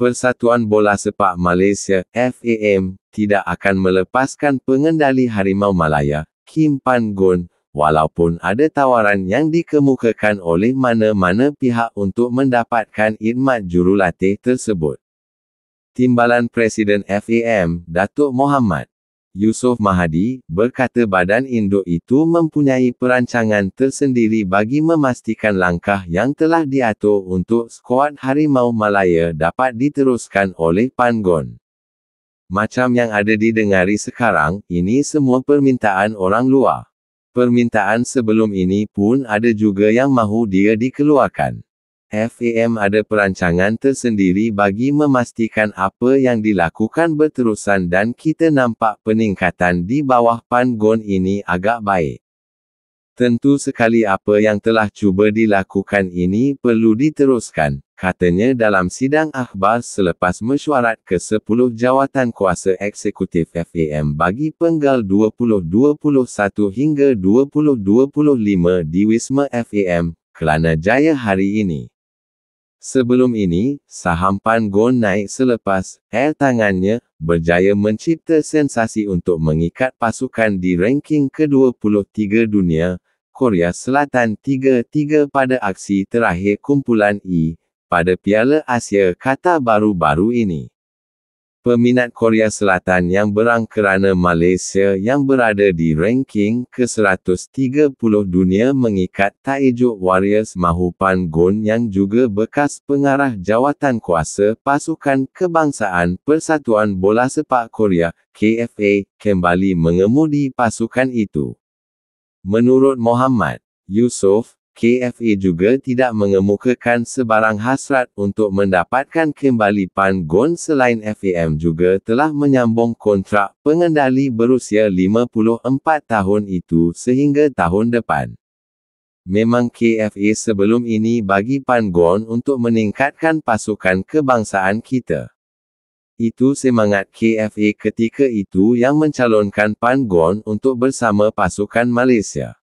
Persatuan Bola Sepak Malaysia, FAM, tidak akan melepaskan pengendali Harimau Malaya, Kim Pan Gun, walaupun ada tawaran yang dikemukakan oleh mana-mana pihak untuk mendapatkan idmat jurulatih tersebut. Timbalan Presiden FAM, Datuk Muhammad. Yusof Mahadi, berkata badan induk itu mempunyai perancangan tersendiri bagi memastikan langkah yang telah diatur untuk skuad Harimau Malaya dapat diteruskan oleh Pangon. Macam yang ada didengari sekarang, ini semua permintaan orang luar. Permintaan sebelum ini pun ada juga yang mahu dia dikeluarkan. FEM ada perancangan tersendiri bagi memastikan apa yang dilakukan berterusan dan kita nampak peningkatan di bawah panggon ini agak baik. Tentu sekali apa yang telah cuba dilakukan ini perlu diteruskan, katanya dalam sidang akhbar selepas mesyuarat ke-10 jawatan kuasa eksekutif FAM bagi penggal 2021 hingga 2025 di Wisma FAM, Kelana Jaya hari ini. Sebelum ini, saham Pan Pangon naik selepas L tangannya berjaya mencipta sensasi untuk mengikat pasukan di ranking ke-23 dunia, Korea Selatan 3-3 pada aksi terakhir kumpulan E pada Piala Asia kata baru-baru ini. Peminat Korea Selatan yang berang kerana Malaysia yang berada di ranking ke-130 dunia mengikat Taejuk Warriors Mahupan Gon yang juga bekas pengarah jawatan kuasa Pasukan Kebangsaan Persatuan Bola Sepak Korea KFA kembali mengemudi pasukan itu. Menurut Muhammad Yusof, KFA juga tidak mengemukakan sebarang hasrat untuk mendapatkan kembali Pan Gon selain FAM juga telah menyambung kontrak pengendali berusia 54 tahun itu sehingga tahun depan. Memang KFA sebelum ini bagi Pan Gon untuk meningkatkan pasukan kebangsaan kita. Itu semangat KFA ketika itu yang mencalonkan Pan Gon untuk bersama pasukan Malaysia.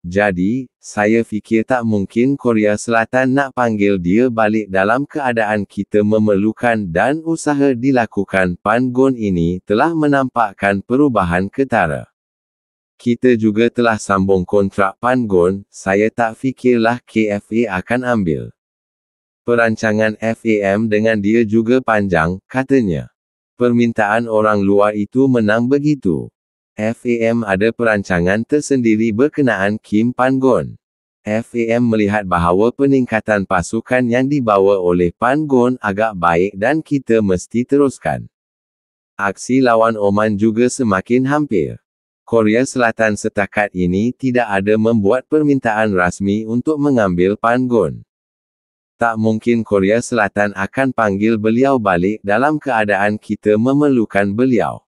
Jadi, saya fikir tak mungkin Korea Selatan nak panggil dia balik dalam keadaan kita memerlukan dan usaha dilakukan Pan Gon ini telah menampakkan perubahan ketara. Kita juga telah sambung kontrak Pan Gon, saya tak fikirlah KFA akan ambil. Perancangan FAM dengan dia juga panjang, katanya. Permintaan orang luar itu menang begitu. FAM ada perancangan tersendiri berkenaan Kim Pan Pangon. FAM melihat bahawa peningkatan pasukan yang dibawa oleh Pan Pangon agak baik dan kita mesti teruskan. Aksi lawan Oman juga semakin hampir. Korea Selatan setakat ini tidak ada membuat permintaan rasmi untuk mengambil Pan Pangon. Tak mungkin Korea Selatan akan panggil beliau balik dalam keadaan kita memerlukan beliau.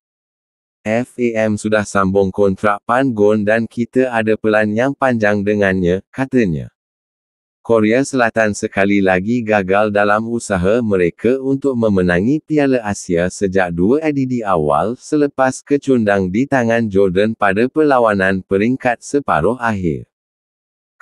FAM sudah sambung kontrak Pan Gon dan kita ada pelan yang panjang dengannya, katanya. Korea Selatan sekali lagi gagal dalam usaha mereka untuk memenangi Piala Asia sejak dua edisi di awal selepas kecundang di tangan Jordan pada perlawanan peringkat separuh akhir.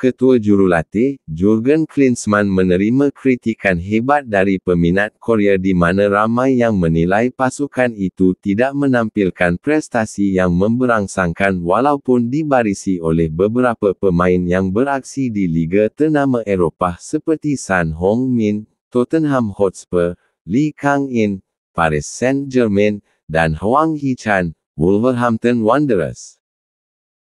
Ketua Jurulatih, Jurgen Klinsmann menerima kritikan hebat dari peminat Korea di mana ramai yang menilai pasukan itu tidak menampilkan prestasi yang memberangsangkan walaupun dibarisi oleh beberapa pemain yang beraksi di Liga Ternama Eropah seperti San Hong Min, Tottenham Hotspur, Lee Kang In, Paris Saint-Germain, dan Hwang Hee-chan, Wolverhampton Wanderers.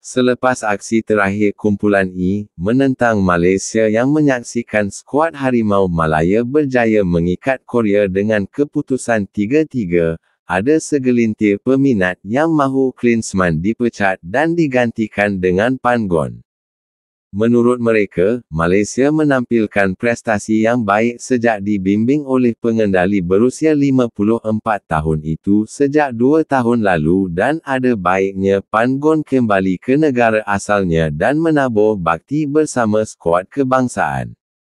Selepas aksi terakhir kumpulan ini e, menentang Malaysia yang menyaksikan skuad Harimau Malaya berjaya mengikat Korea dengan keputusan 3-3, ada segelintir peminat yang mahu Klinsmann dipecat dan digantikan dengan Pangon. Menurut mereka, Malaysia menampilkan prestasi yang baik sejak dibimbing oleh pengendali berusia 54 tahun itu sejak 2 tahun lalu dan ada baiknya Pan Gon kembali ke negara asalnya dan menabur bakti bersama skuad kebangsaan.